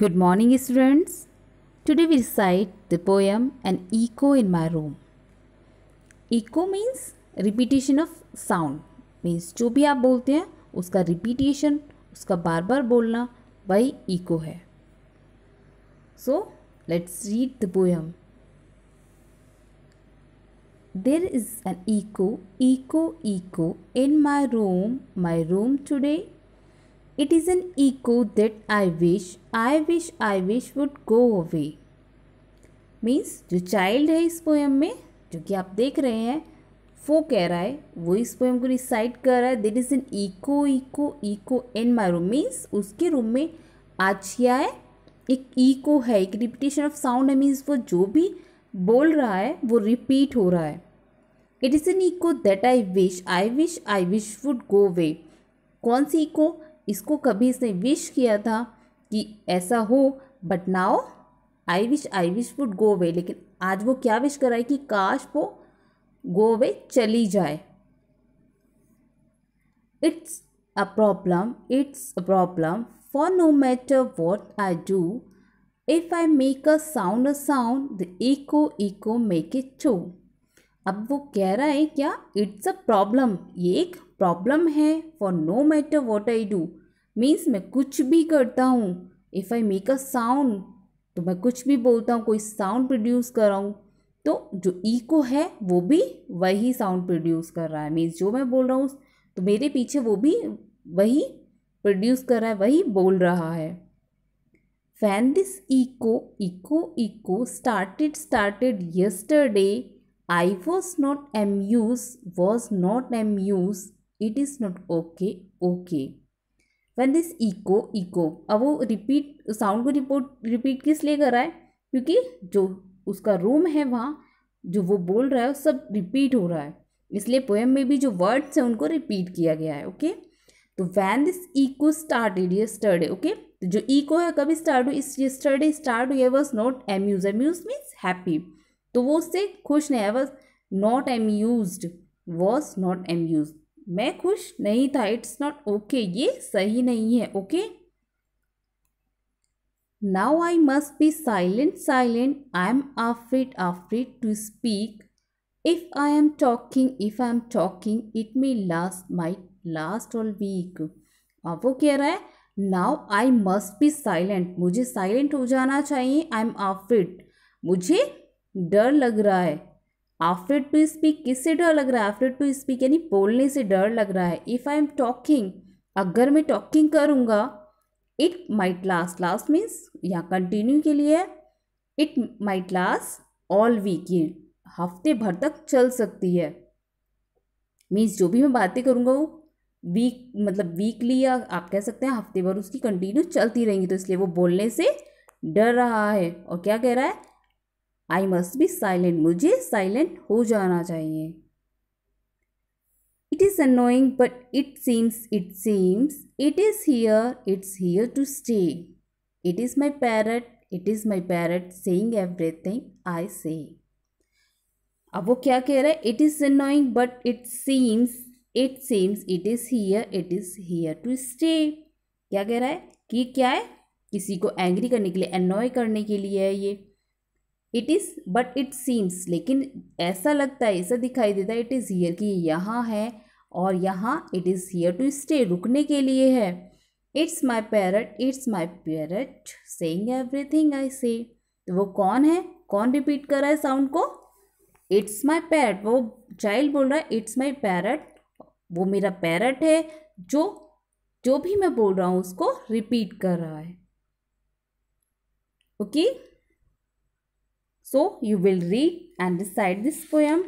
Good morning, students. Today we recite the poem An Echo in My Room. Echo means repetition of sound. Means जो भी आप बोलते हैं उसका repetition, उसका बार बार बोलना वही echo है So let's read the poem. There is an echo, echo, echo in my room, my room today. It is an echo that I wish, I wish, I wish would go away. Means जो child है इस poem में जो कि आप देख रहे हैं वो कह रहा है वो इस पोएम को रिसाइट कर रहा है that is an echo echo echo in my room means उसके रूम में आज क्या है एक ईको है एक रिपीटेशन ऑफ साउंड है मीन्स वो जो भी बोल रहा है वो रिपीट हो रहा है it is an eco that I wish I wish I wish would गो वे कौन सी ईको इसको कभी इसने विश किया था कि ऐसा हो but now I wish I wish would go away लेकिन आज वो क्या विश कराए कि काश वो गो अवे चली जाए it's a problem it's a problem for no matter what I do if I make a sound a sound the echo echo make it चो अब वो कह रहा है क्या इट्स अ प्रॉब्लम ये एक प्रॉब्लम है for no matter what I do means मैं कुछ भी करता हूँ if I make a sound तो मैं कुछ भी बोलता हूँ कोई साउंड प्रोड्यूस कर रहा हूँ तो जो ईको है वो भी वही साउंड प्रोड्यूस कर रहा है मीन्स जो मैं बोल रहा हूँ तो मेरे पीछे वो भी वही प्रोड्यूस कर रहा है वही बोल रहा है fan this echo echo echo started started yesterday I was not amused was not amused it is not okay okay one this echo echo अब वो रिपीट साउंड को रिपोर्ट रिपीट किस लिए कर रहा है क्योंकि जो उसका रूम है वहाँ जो वो बोल रहा है वो सब रिपीट हो रहा है इसलिए पोएम में भी जो वर्ड्स हैं उनको रिपीट किया गया है ओके तो वैन दिस इको स्टार्टेड ये स्टर्डे ओके तो जो इको है कभी स्टार्ट हुई इस ये स्टार्ट हुई was not amused amused means happy तो वो उससे खुश नहीं है was not amused was not amused मैं खुश नहीं था इट्स नॉट ओके ये सही नहीं है okay now I must be silent silent I am afraid afraid to speak if I am talking if I am talking it may last my last all week अब वो कह रहा है now I must be silent मुझे silent हो जाना चाहिए आई am आफ्रिड मुझे डर लग रहा है आफ्रेड टू स्पीक किससे डर लग रहा है आफ्रेड टू स्पीक यानी बोलने से डर लग रहा है इफ़ आई एम टॉकिंग अगर मैं टॉकिंग करूँगा it might last last means या कंटिन्यू के लिए it might last all week ये हफ्ते भर तक चल सकती है मीन्स जो भी मैं बातें करूँगा वो वीक मतलब वीकली या आप कह सकते हैं हफ्ते भर उसकी कंटिन्यू चलती रहेंगी तो इसलिए वो बोलने से डर रहा है और क्या कह रहा है आई मस्ट बी साइलेंट मुझे साइलेंट हो जाना चाहिए is is annoying but it seems it seems it is here it's here to stay it is my parrot it is my parrot saying everything I say अब वो क्या कह रहा है it is annoying but it seems it seems it is here it is here to stay क्या कह रहा है कि क्या है किसी को एंग्री करने के लिए अनोय करने के लिए है ये it is but it seems लेकिन ऐसा लगता है ऐसा दिखाई देता है इट इज़ हियर कि यहाँ है और यहाँ it is here to stay रुकने के लिए है it's my parrot it's my parrot saying everything I say तो वो कौन है कौन रिपीट कर रहा है साउंड को इट्स माई पैरट वो चाइल्ड बोल रहा है इट्स माई पैरट वो मेरा पैरट है जो जो भी मैं बोल रहा हूँ उसको रिपीट कर रहा है okay okay? So you will read and recite this poem.